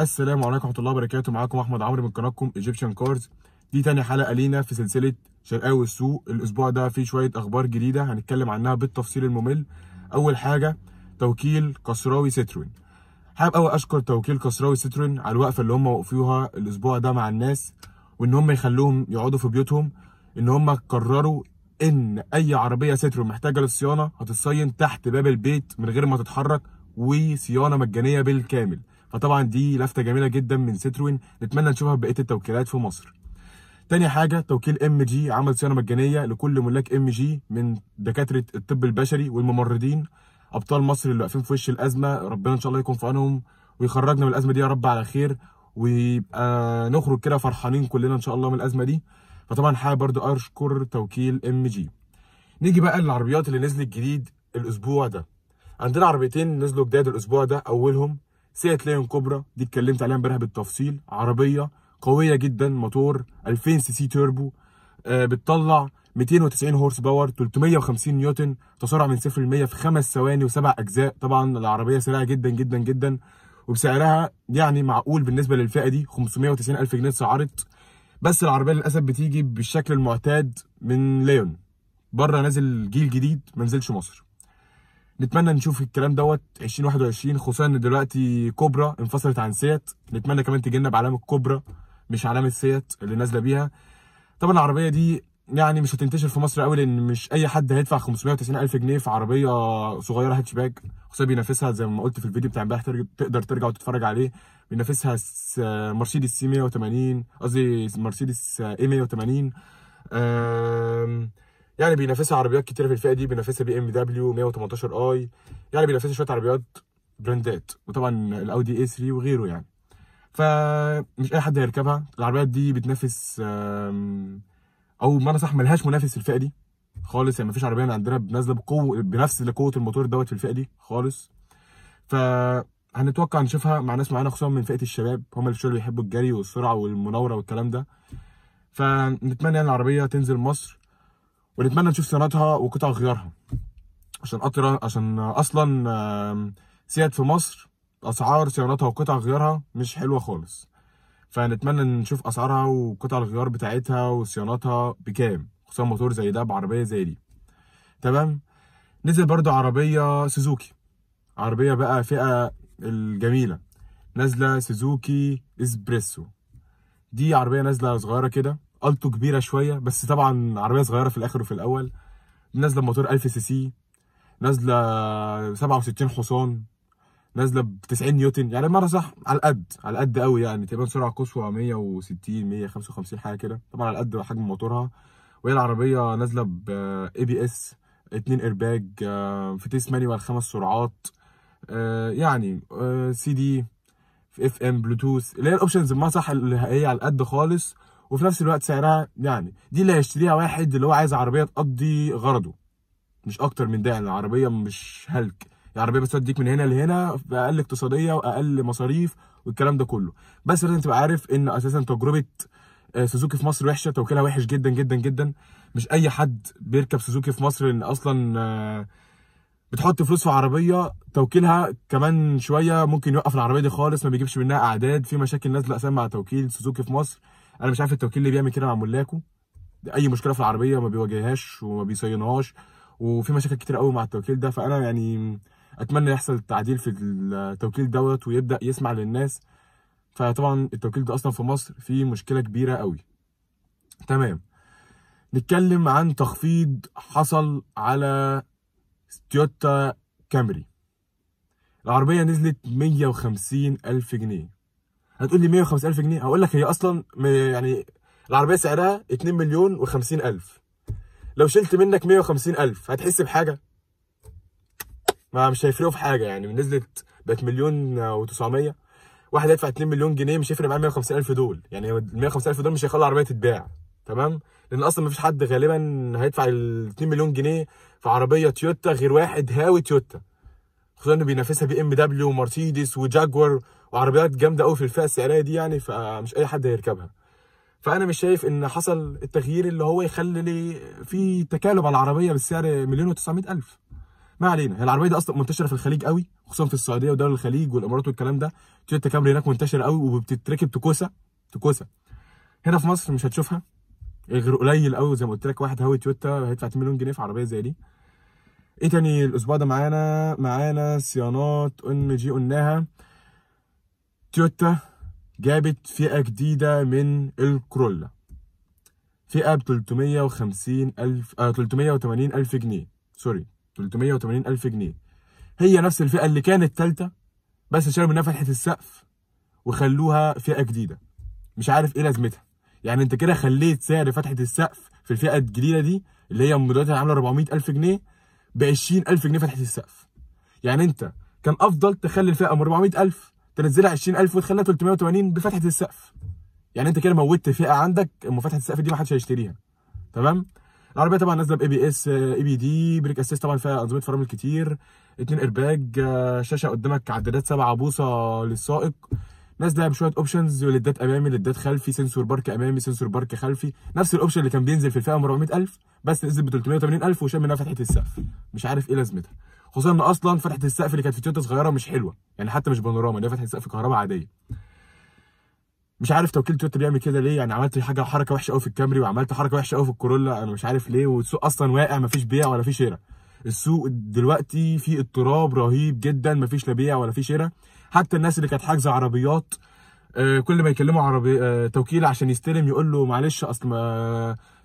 السلام عليكم ورحمه الله وبركاته معاكم احمد عمرو من قناتكم ايجيبشن كارز دي تاني حلقه لينا في سلسله شرقاوي السوق الاسبوع ده في شويه اخبار جديده هنتكلم عنها بالتفصيل الممل اول حاجه توكيل قصراوي ستروين حابب قوي اشكر توكيل قصراوي ستروين على الوقفه اللي هم وقفوها الاسبوع ده مع الناس وان هم يخلوهم يقعدوا في بيوتهم ان هم قرروا ان اي عربيه سيترون محتاجه للصيانه هتتصين تحت باب البيت من غير ما تتحرك وصيانه مجانيه بالكامل فطبعا دي لفته جميله جدا من سيتروين نتمنى نشوفها في بقيه التوكيلات في مصر تاني حاجه توكيل ام جي عمل صيانه مجانيه لكل ملاك ام جي من دكاتره الطب البشري والممرضين ابطال مصر اللي واقفين في وش الازمه ربنا ان شاء الله يكون في عونهم ويخرجنا من الازمه دي يا رب على خير ويبقى نخرج كده فرحانين كلنا ان شاء الله من الازمه دي فطبعا حابب برضو اشكر توكيل ام جي نيجي بقى للعربيات اللي نزلت جديد الاسبوع ده عندنا عربيتين نزلوا جداد الاسبوع ده اولهم سيات ليون كوبرا دي اتكلمت عليها امبارح بالتفصيل عربيه قويه جدا موتور 2000 سي سي توربو آه بتطلع 290 هورس باور 350 نيوتن تسارع من 0 ل 100 في خمس ثواني وسبع اجزاء طبعا العربيه سريعه جدا جدا جدا وبسعرها يعني معقول بالنسبه للفئه دي 590 الف جنيه اتسعرت بس العربيه للاسف بتيجي بالشكل المعتاد من ليون بره نازل جيل جديد ما نزلش مصر نتمنى نشوف الكلام دوت 2021 خصوصا ان دلوقتي كوبرا انفصلت عن سيات نتمنى كمان تجي لنا بعلامه كوبرا مش علامه سيات اللي نازله بيها طبعا العربيه دي يعني مش هتنتشر في مصر قوي لان مش اي حد هيدفع 590 الف جنيه في عربيه صغيره هاتشباك خصوصا بينافسها زي ما قلت في الفيديو بتاع امبارح تقدر ترجع وتتفرج عليه بينافسها مرسيدس سي 180 قصدي مرسيدس اي 180 يعني بينافسها عربيات كتيره في الفئه دي بينافسها بي ام دبليو 118 اي يعني بينافسها شويه عربيات براندات وطبعا الاودي اي 3 وغيره يعني فمش اي حد هيركبها العربيات دي بتنافس او بمعنى صح ملهاش منافس في الفئه دي خالص يعني مفيش عربيه عندنا نازله بقوه بنفس قوه الموتور دوت في الفئه دي خالص ف هنتوقع نشوفها مع ناس معانا خصوصا من فئه الشباب هم اللي شويه بيحبوا الجري والسرعه والمناوره والكلام ده فنتمنى ان يعني العربيه تنزل مصر ونتمنى نشوف صيانتها وقطع غيارها عشان قطر عشان اصلا سياد في مصر اسعار صيانتها وقطع غيارها مش حلوه خالص فنتمنى نشوف اسعارها وقطع الغيار بتاعتها وصيانتها بكام خصوصا موتور زي ده بعربيه زي دي تمام نزل برضو عربيه سوزوكي عربيه بقى فئه الجميله نازله سوزوكي اسبريسو دي عربيه نازله صغيره كده التو كبيره شويه بس طبعا عربيه صغيره في الاخر وفي الاول نازله بموتور 1000 سي سي نازله 67 حصان نازله ب 90 نيوتن يعني المره صح على القد على القد قوي يعني تقريبا سرعه قصوى 160 155 حاجه كده طبعا على القد حجم موتورها وهي العربيه نازله ب اي بي اس 2 ايرباج في تيس مانيوال خمس سرعات آه، يعني سي دي اف ام بلوتوث اللي هي الاوبشنز ما صح اللي هي على القد خالص وفي نفس الوقت سعرها يعني دي اللي هيشتريها واحد اللي هو عايز عربيه تقضي غرضه مش اكتر من ده يعني العربيه مش هلك يعني العربيه بس تديك من هنا لهنا باقل اقتصاديه واقل مصاريف والكلام ده كله بس لازم تبقى عارف ان اساسا تجربه آه، سوزوكي في مصر وحشه توكيلها وحش جدا جدا جدا مش اي حد بيركب سوزوكي في مصر لان اصلا آه، بتحط فلوس في عربيه توكيلها كمان شويه ممكن يوقف العربيه دي خالص ما بيجيبش منها اعداد في مشاكل نازله اساسا مع توكيل سوزوكي في مصر انا مش عارف التوكيل ليه بيعمل كده مع ملاكه اي مشكله في العربيه ما بيواجههاش وما بيصينهاش وفي مشاكل كتير قوي مع التوكيل ده فانا يعني اتمنى يحصل تعديل في التوكيل دوت ويبدا يسمع للناس فطبعا التوكيل ده اصلا في مصر فيه مشكله كبيره قوي تمام نتكلم عن تخفيض حصل على تويوتا كامري العربيه نزلت 150 الف جنيه هتقول لي 105000 جنيه هقول لك هي اصلا يعني العربيه سعرها 2 مليون و50 الف لو شلت منك 150000 هتحس بحاجه ما مش هيفرقوا في حاجه يعني نزلت بقت مليون و900 واحد هيدفع 2 مليون جنيه مش هيفرق معاه 150000 دول يعني ال 150000 دول مش هيخلوا العربيه تتباع تمام لان اصلا مفيش حد غالبا هيدفع ال 2 مليون جنيه في عربيه تويوتا غير واحد هاوي تويوتا خصوصا انه بينافسها بي ام دبليو ومرسيدس وجاكور وعربيات جامده قوي في الفئه السعريه دي يعني فمش اي حد هيركبها فانا مش شايف ان حصل التغيير اللي هو يخلي لي في تكالب على العربيه بالسعر مليون و900 الف ما علينا هي العربيه دي اصلا منتشره في الخليج قوي خصوصا في السعوديه ودول الخليج والامارات والكلام ده تويوتا كامري هناك منتشره قوي وبتتركب تكوسه تكوسه هنا في مصر مش هتشوفها غير قليل قوي زي ما قلت لك واحد هاوي تويوتا هيدفع 2 مليون جنيه في عربيه زي دي ايه تاني الاسبوع ده معانا معانا صيانات ام جي قلناها تويوتا جابت فئة جديدة من الكرولا فئة ب 350 ألف آه 380 ألف جنيه سوري 380 ألف جنيه هي نفس الفئة اللي كانت تالتة بس شالوا منها فتحة السقف وخلوها فئة جديدة مش عارف ايه لازمتها يعني انت كده خليت سعر فتحة السقف في الفئة الجديدة دي اللي هي دلوقتي عاملة 400 ألف جنيه ب 20 ألف جنيه فتحة السقف يعني انت كان افضل تخلي الفئة من 400 ألف تنزلها 20000 وتخليها 380 بفتحه السقف يعني انت كده موتت فئه عندك اما فتحه السقف دي ما حدش هيشتريها تمام العربيه طبعا نازله باي بي اس اي بي دي بريك اسيست طبعا فيها انظمه فرامل كتير اتنين ارباج آه، شاشه قدامك عدادات سبعة بوصه للسائق نازله بشويه اوبشنز ولدات امامي ولدات خلفي سنسور بارك امامي سنسور بارك خلفي نفس الاوبشن اللي كان بينزل في الفئه 400000 بس نزل ب 380000 وشال منها فتحه السقف مش عارف ايه لازمتها خصوصا ان اصلا فتحه السقف اللي كانت في تويوتا صغيره مش حلوه يعني حتى مش بانوراما اللي هي فتحه سقف كهرباء عاديه مش عارف توكيل تويوتا بيعمل كده ليه يعني عملت حاجه حركه وحشه قوي في الكامري وعملت حركه وحشه قوي في الكورولا انا مش عارف ليه والسوق اصلا واقع مفيش بيع ولا في شراء السوق دلوقتي في اضطراب رهيب جدا مفيش لا بيع ولا في شراء حتى الناس اللي كانت حاجزه عربيات آه، كل ما يكلموا عربي آه، توكيل عشان يستلم يقول له معلش اصل ما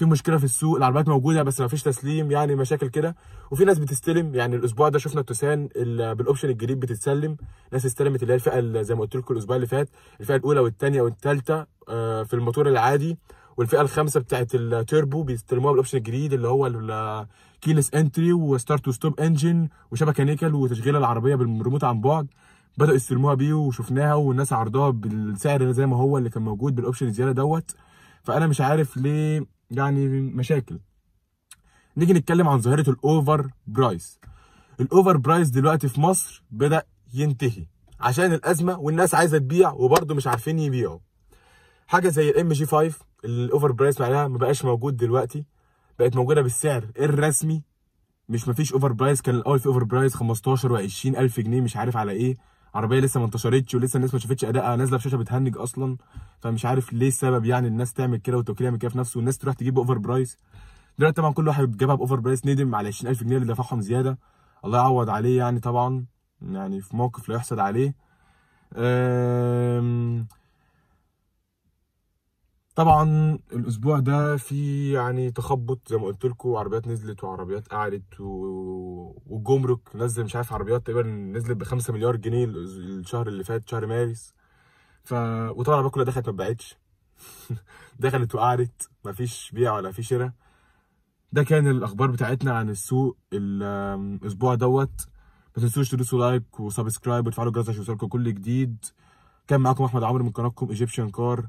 في مشكله في السوق العربيات موجوده بس ما فيش تسليم يعني مشاكل كده وفي ناس بتستلم يعني الاسبوع ده شفنا التوسان بالاوبشن الجديد بتتسلم ناس استلمت اللي هي الفئه زي ما قلت لكم الاسبوع اللي فات الفئه الاولى والثانيه والثالثه آه، في الموتور العادي والفئه الخامسه بتاعه التيربو بيستلموها بالاوبشن الجديد اللي هو كيلس انتري وستارت وستوب انجن وشبكه نيكل وتشغيل العربيه بالريموت عن بعد بداوا يستلموها بيه وشفناها والناس عرضوها بالسعر زي ما هو اللي كان موجود بالاوبشن الزياده دوت فانا مش عارف ليه يعني مشاكل نيجي نتكلم عن ظاهره الاوفر برايس الاوفر برايس دلوقتي في مصر بدا ينتهي عشان الازمه والناس عايزه تبيع وبرده مش عارفين يبيعوا حاجه زي الام جي 5 الاوفر برايس معناها ما بقاش موجود دلوقتي بقت موجوده بالسعر الرسمي مش مفيش اوفر برايس كان الاول في اوفر برايس 15 و 20 الف جنيه مش عارف على ايه عربيه لسه ما انتشرتش ولسه الناس ما شافتش ادائها نازله في شاشه بتهنج اصلا فمش عارف ليه السبب يعني الناس تعمل كده وتوكيل يعمل كده في نفسه والناس تروح تجيب اوفر برايس دلوقتي طبعا كل واحد جابها باوفر برايس ندم على 20000 جنيه اللي دفعهم زياده الله يعوض عليه يعني طبعا يعني في موقف لا يحسد عليه أم... طبعا الاسبوع ده في يعني تخبط زي ما قلت لكم عربيات نزلت وعربيات قعدت و... والجمرك نزل مش عارف عربيات تقريبا نزلت ب 5 مليار جنيه الشهر اللي فات شهر مارس ف وطبعا العربيات كلها دخلت ما اتباعتش دخلت وقعدت ما فيش بيع ولا في شراء ده كان الاخبار بتاعتنا عن السوق الاسبوع دوت ما تنسوش تدوسوا لايك وسبسكرايب وتفعلوا الجرس عشان يوصلكم كل جديد كان معاكم احمد عمرو من قناتكم ايجيبشن كار